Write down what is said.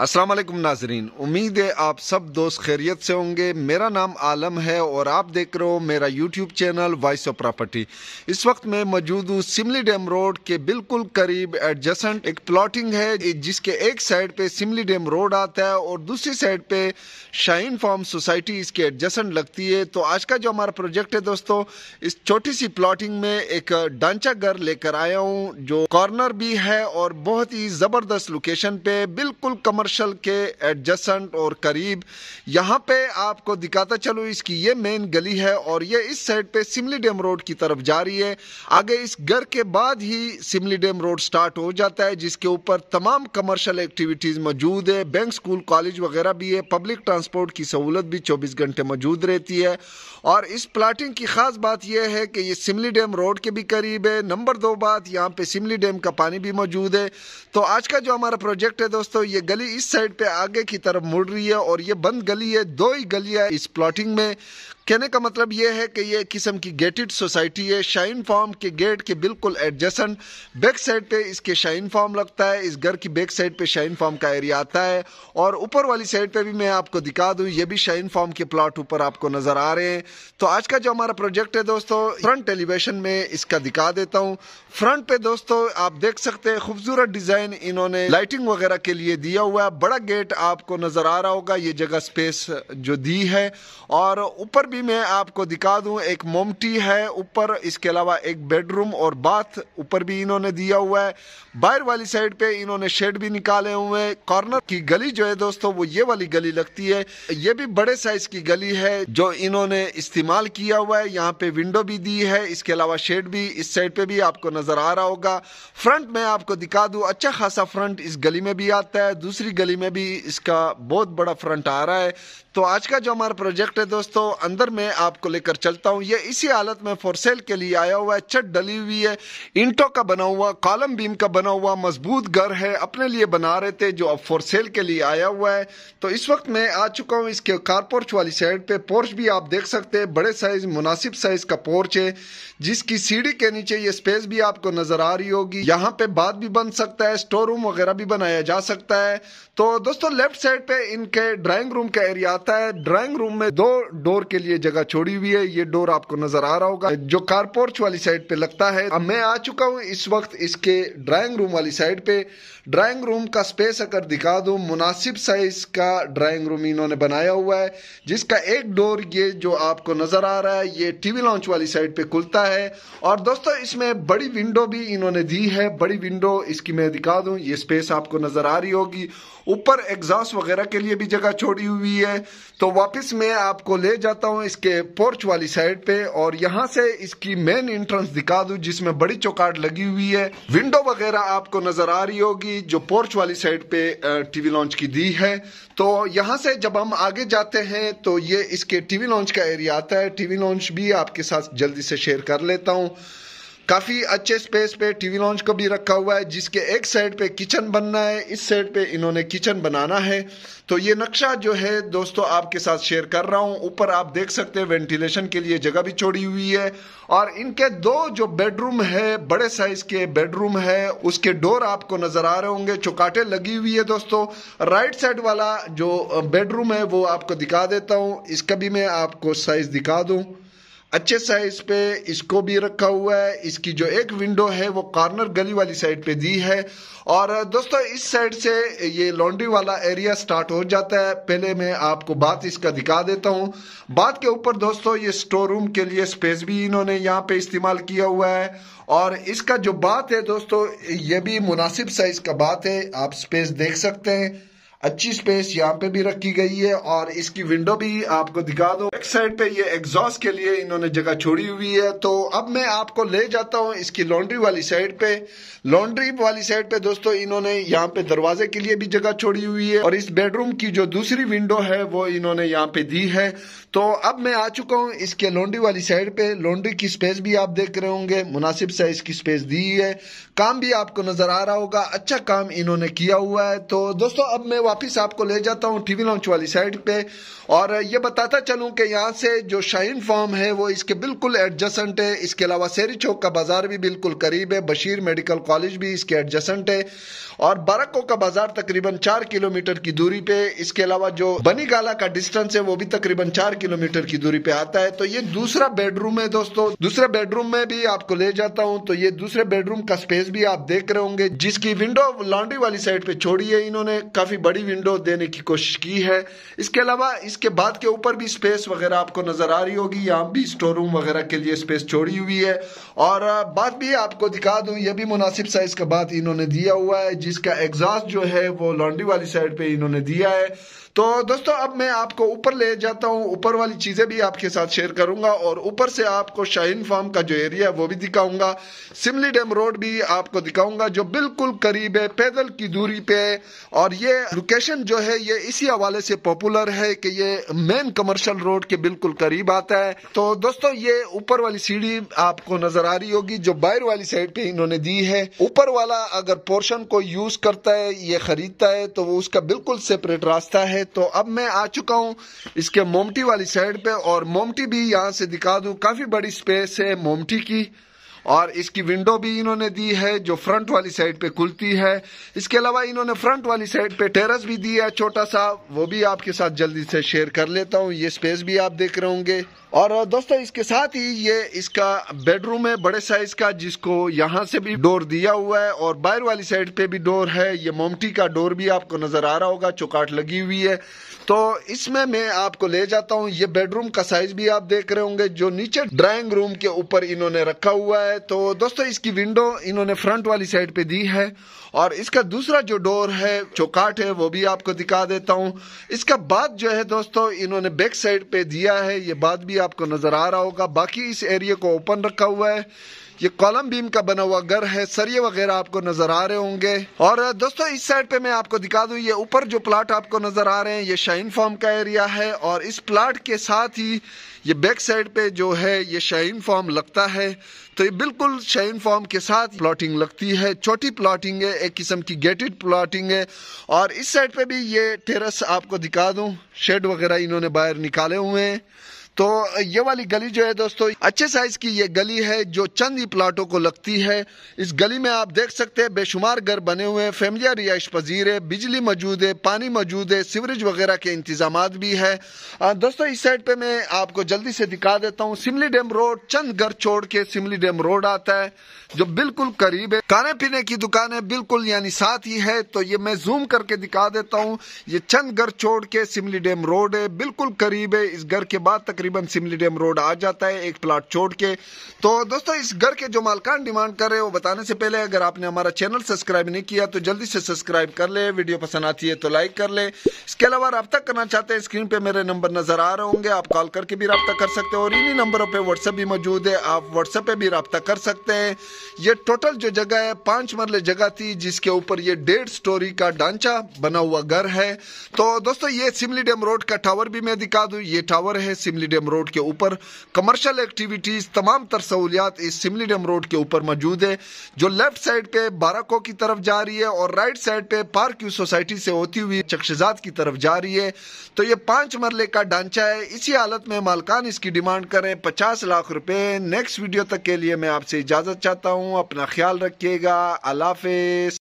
अस्सलाम वालेकुम नाजरीन उम्मीद है आप सब दोस्त खैरियत से होंगे मेरा नाम आलम है और आप देख रहे हो मेरा YouTube channel voice of property इस वक्त मैं मौजूद हूँ सिमली डैम रोड के बिल्कुल करीब एडजसेंट एक प्लॉटिंग है जिसके एक साइड पे सिमली डैम रोड आता है और दूसरी साइड पे शाइन फार्म सोसाइटी इसके एडजसेंट लगती है तो आज का जो हमारा प्रोजेक्ट है दोस्तों इस छोटी सी प्लॉटिंग में एक ढांचा घर लेकर आया हूँ जो कॉर्नर भी है और बहुत ही ज़बरदस्त लोकेशन पे बिल्कुल कमर मार्शल के एडजसेंट और करीब यहाँ पे आपको दिखाता चलो इसकी ये मेन गली है और ये इस साइड पे सिमली डैम रोड की तरफ जा रही है आगे इस घर के बाद ही सिमली डैम रोड स्टार्ट हो जाता है जिसके ऊपर तमाम कमर्शल एक्टिविटीज़ मौजूद है बैंक स्कूल कॉलेज वगैरह भी है पब्लिक ट्रांसपोर्ट की सहूलत भी चौबीस घंटे मौजूद रहती है और इस प्लाटिंग की ख़ास बात यह है कि ये सिमली डैम रोड के भी करीब है नंबर दो बात यहाँ पे सिमली डैम का पानी भी मौजूद है तो आज का जो हमारा प्रोजेक्ट है दोस्तों ये गली इस साइड पे आगे की तरफ मुड़ रही है और ये बंद गली है दो ही गलियां इस प्लॉटिंग में कहने का मतलब यह है कि यह किस्म की गेटेड सोसाइटी है शाइन फार्म के गेट के बिल्कुल एडजेसेंट बैक साइड पे इसके शाइन फार्म लगता है इस घर की बैक साइड पे शाइन फार्म का एरिया आता है और ऊपर वाली साइड पे भी मैं आपको दिखा दूं ये भी शाइन फार्म के प्लॉट ऊपर आपको नजर आ रहे हैं तो आज का जो हमारा प्रोजेक्ट है दोस्तों फ्रंट एलिवेशन में इसका दिखा देता हूँ फ्रंट पे दोस्तों आप देख सकते हैं खूबसूरत डिजाइन इन्होंने लाइटिंग वगैरह के लिए दिया हुआ है बड़ा गेट आपको नजर आ रहा होगा ये जगह स्पेस जो दी है और ऊपर भी मैं आपको दिखा दूं एक मोमटी है ऊपर इसके अलावा एक बेडरूम और बाथ ऊपर भी इन्होंने दिया हुआ है बाहर वाली साइड पे इन्होंने शेड भी निकाले हुए हैं कॉर्नर की गली जो है दोस्तों वो ये वाली गली लगती है ये भी बड़े साइज की गली है जो इन्होंने इस्तेमाल किया हुआ है यहाँ पे विंडो भी दी है इसके अलावा शेड भी इस साइड पे भी आपको नजर आ रहा होगा फ्रंट में आपको दिखा दू अच्छा खासा फ्रंट इस गली में भी आता है दूसरी गली में भी इसका बहुत बड़ा फ्रंट आ रहा है तो आज का जो हमारा प्रोजेक्ट है दोस्तों अंदर में आपको लेकर चलता हूँ ये इसी हालत में फॉर सेल के लिए आया हुआ है छत डली हुई है इंटो का बना हुआ कॉलम बीम का बना हुआ मजबूत घर है अपने लिए बना रहे थे जो अब फॉर सेल के लिए आया हुआ है तो इस वक्त मैं आ चुका हूँ इसके कारपोर्च वाली साइड पे पोर्च भी आप देख सकते हैं बड़े साइज मुनासिब साइज का पोर्च है जिसकी सीढ़ी के नीचे ये स्पेस भी आपको नजर आ रही होगी यहाँ पे बात भी बन सकता है स्टोर रूम वगैरह भी बनाया जा सकता है तो दोस्तों लेफ्ट साइड पे इनके ड्राइंग रूम का एरिया आता है ड्राइंग रूम में दो डोर के लिए जगह छोड़ी हुई है ये डोर आपको नजर आ रहा होगा जो कारपोर्च वाली साइड पे लगता है अब मैं आ चुका हूँ इस वक्त इसके ड्राइंग रूम वाली साइड पे ड्राइंग रूम का स्पेस अगर दिखा दू मुनासिब साइज का ड्राइंग रूम इन्होंने बनाया हुआ है जिसका एक डोर ये जो आपको नजर आ रहा है ये टीवी लॉन्च वाली साइड पे खुलता है और दोस्तों इसमें बड़ी विंडो भी इन्होंने दी है बड़ी विंडो इसकी मैं दिखा दू ये स्पेस आपको नजर आ रही होगी ऊपर एग्जॉस्ट वगैरह के लिए भी जगह छोड़ी हुई है तो वापस मैं आपको ले जाता हूँ इसके पोर्च वाली साइड पे और यहाँ से इसकी मेन एंट्रेंस दिखा दू जिसमें बड़ी चौकाट लगी हुई है विंडो वगैरह आपको नजर आ रही होगी जो पोर्च वाली साइड पे टीवी लॉन्च की दी है तो यहाँ से जब हम आगे जाते हैं तो ये इसके टीवी लॉन्च का एरिया आता है टीवी लॉन्च भी आपके साथ जल्दी से शेयर कर लेता हूँ काफी अच्छे स्पेस पे टीवी लॉन्च को भी रखा हुआ है जिसके एक साइड पे किचन बनना है इस साइड पे इन्होंने किचन बनाना है तो ये नक्शा जो है दोस्तों आपके साथ शेयर कर रहा हूँ ऊपर आप देख सकते हैं वेंटिलेशन के लिए जगह भी छोड़ी हुई है और इनके दो जो बेडरूम है बड़े साइज के बेडरूम है उसके डोर आपको नजर आ रहे होंगे चौकाटे लगी हुई है दोस्तों राइट साइड वाला जो बेडरूम है वो आपको दिखा देता हूँ इसका भी मैं आपको साइज दिखा दूं अच्छे साइज पे इसको भी रखा हुआ है इसकी जो एक विंडो है वो कॉर्नर गली वाली साइड पे दी है और दोस्तों इस साइड से ये लॉन्ड्री वाला एरिया स्टार्ट हो जाता है पहले मैं आपको बात इसका दिखा देता हूँ बात के ऊपर दोस्तों ये स्टोर रूम के लिए स्पेस भी इन्होंने यहाँ पे इस्तेमाल किया हुआ है और इसका जो बात है दोस्तों ये भी मुनासिब साइज का बात है आप स्पेस देख सकते हैं अच्छी स्पेस यहाँ पे भी रखी गई है और इसकी विंडो भी आपको दिखा दो एक साइड पे ये एग्जॉस्ट के लिए इन्होंने जगह छोड़ी हुई है तो अब मैं आपको ले जाता हूँ इसकी लॉन्ड्री वाली साइड पे लॉन्ड्री वाली साइड पे दोस्तों इन्होंने यहाँ पे दरवाजे के लिए भी जगह छोड़ी हुई है और इस बेडरूम की जो दूसरी विंडो है वो इन्होंने यहाँ पे दी है तो अब मैं आ चुका हूँ इसके लॉन्ड्री वाली साइड पे लॉन्ड्री की स्पेस भी आप देख रहे होंगे मुनासिब साइज की स्पेस दी है काम भी आपको नज़र आ रहा होगा अच्छा काम इन्होंने किया हुआ है तो दोस्तों अब मैं वापस आपको ले जाता हूँ टीवी लॉन्च वाली साइड पे और ये बताता चलूं कि यहाँ से जो शाइन फॉर्म है वो इसके बिल्कुल एडजस्टेंट है इसके अलावा शेरी चौक का बाजार भी बिल्कुल करीब है बशीर मेडिकल कॉलेज भी इसके एडजस्टेंट है और बारको का बाजार तकरीबन चार किलोमीटर की दूरी पे इसके अलावा जो बनीगाला का डिस्टेंस है वो भी तकरीबन चार किलोमीटर की दूरी पे आता है तो ये दूसरा बेडरूम है दोस्तों दूसरे बेडरूम में भी आपको ले जाता हूँ तो ये दूसरे बेडरूम का स्पेस भी आप देख रहे होंगे जिसकी विंडो लॉन्ड्री वाली साइड पे छोड़ी है इन्होंने काफी बड़ी विंडो देने की कोशिश की है इसके अलावा इसके बाद के ऊपर भी स्पेस वगैरह आपको नजर आ रही होगी यहाँ भी स्टोर रूम वगैरह के लिए स्पेस छोड़ी हुई है और बात भी आपको दिखा दू ये भी मुनासिब साइज का बात इन्होंने दिया हुआ है जिसका एग्जॉस्ट जो है वो लॉन्ड्री वाली साइड पे इन्होंने दिया है तो दोस्तों अब मैं आपको ऊपर ले जाता हूँ ऊपर ऑफर वाली चीज़ें भी आपके साथ शेयर करूंगा और ऊपर से आपको शाहीन फार्म का जो एरिया है वो भी दिखाऊंगा सिमली डैम रोड भी आपको दिखाऊंगा जो बिल्कुल करीब है पैदल की दूरी पे और ये लोकेशन जो है ये इसी हवाले से पॉपुलर है कि ये मेन कमर्शियल रोड के बिल्कुल करीब आता है तो दोस्तों ये ऊपर वाली सीढ़ी आपको नजर आ रही होगी जो बाहर वाली साइड पे इन्होंने दी है ऊपर वाला अगर पोर्शन को यूज करता है ये खरीदता है तो वो उसका बिल्कुल सेपरेट रास्ता है तो अब मैं आ चुका हूँ इसके मोमटी वाली वाली साइड पे और मोमटी भी यहाँ से दिखा दू काफी बड़ी स्पेस है मोमटी की और इसकी विंडो भी इन्होंने दी है जो फ्रंट वाली साइड पे खुलती है इसके अलावा इन्होंने फ्रंट वाली साइड पे टेरेस भी दिया है छोटा सा वो भी आपके साथ जल्दी से शेयर कर लेता हूँ ये स्पेस भी आप देख रहे होंगे और दोस्तों इसके साथ ही ये इसका बेडरूम है बड़े साइज का जिसको यहाँ से भी डोर दिया हुआ है और बाहर वाली साइड पे भी डोर है ये मोमटी का डोर भी आपको नजर आ रहा होगा चौकाट लगी हुई है तो इसमें मैं आपको ले जाता हूँ ये बेडरूम का साइज भी आप देख रहे होंगे जो नीचे ड्राइंग रूम के ऊपर इन्होंने रखा हुआ है है तो दोस्तों इसकी विंडो इन्होंने फ्रंट वाली साइड पे दी है और इसका दूसरा जो डोर है चौकाट है वो भी आपको दिखा देता हूँ इसका बाद जो है दोस्तों इन्होंने बैक साइड पे दिया है ये बात भी आपको नजर आ रहा होगा बाकी इस एरिया को ओपन रखा हुआ है ये कॉलम बीम का बना हुआ घर है सरिये वगैरह आपको नजर आ रहे होंगे और दोस्तों इस साइड पे मैं आपको दिखा दू ये ऊपर जो प्लाट आपको नजर आ रहे हैं ये शाइन फॉर्म का एरिया है और इस प्लाट के साथ ही ये बैक साइड पे जो है ये शाइन फॉर्म लगता है तो ये बिल्कुल शाइन फॉर्म के साथ प्लॉटिंग लगती है छोटी प्लॉटिंग है एक किस्म की गेटेड प्लॉटिंग है और इस साइड पे भी ये टेरस आपको दिखा दूं शेड वगैरह इन्होंने बाहर निकाले हुए हैं तो ये वाली गली जो है दोस्तों अच्छे साइज की ये गली है जो चंद ही प्लाटों को लगती है इस गली में आप देख सकते हैं बेशुमार घर बने हुए हैं फैमिलिया रिहाइश पजीर है बिजली मौजूद है पानी मौजूद है सीवरेज वगैरह के इंतजाम भी है दोस्तों इस साइड पे मैं आपको जल्दी से दिखा देता हूँ सिमली डैम रोड चंद घर छोड़ के सिमली डैम रोड आता है जो बिल्कुल करीब है खाने पीने की दुकान है बिल्कुल यानी साथ ही है तो ये मैं जूम करके दिखा देता हूँ ये चंद घर छोड़ के सिमली डैम रोड है बिल्कुल करीब है इस घर के बाद तकरीबन तकरीबन सिमलीडियम रोड आ जाता है एक प्लाट छोड़ के तो दोस्तों इस घर के जो मालकान डिमांड कर रहे हैं वो बताने से पहले अगर आपने हमारा चैनल सब्सक्राइब नहीं किया तो जल्दी से सब्सक्राइब कर ले वीडियो पसंद आती है तो लाइक कर ले इसके अलावा रब्ता करना चाहते हैं स्क्रीन पे मेरे नंबर नजर आ रहे होंगे आप कॉल करके भी रब्ता कर सकते हैं और इन्हीं नंबरों पर व्हाट्सएप भी मौजूद है आप व्हाट्सएप पर भी रब्ता कर सकते हैं ये टोटल जो जगह है पांच मरले जगह थी जिसके ऊपर ये डेढ़ स्टोरी का ढांचा बना हुआ घर है तो दोस्तों ये सिमली डैम रोड का टावर भी मैं दिखा दू ये टावर है सिमली सिमलीडियम रोड के ऊपर कमर्शियल एक्टिविटीज तमाम तर सहूलियात इस सिमलीडियम रोड के ऊपर मौजूद है जो लेफ्ट साइड पे बाराको की तरफ जा रही है और राइट साइड पे पार्क सोसाइटी से होती हुई चक्षजात की तरफ जा रही है तो ये पांच मरले का ढांचा है इसी हालत में मालकान इसकी डिमांड करें पचास लाख रुपए नेक्स्ट वीडियो तक के लिए मैं आपसे इजाजत चाहता हूँ अपना ख्याल रखिएगा अलाफे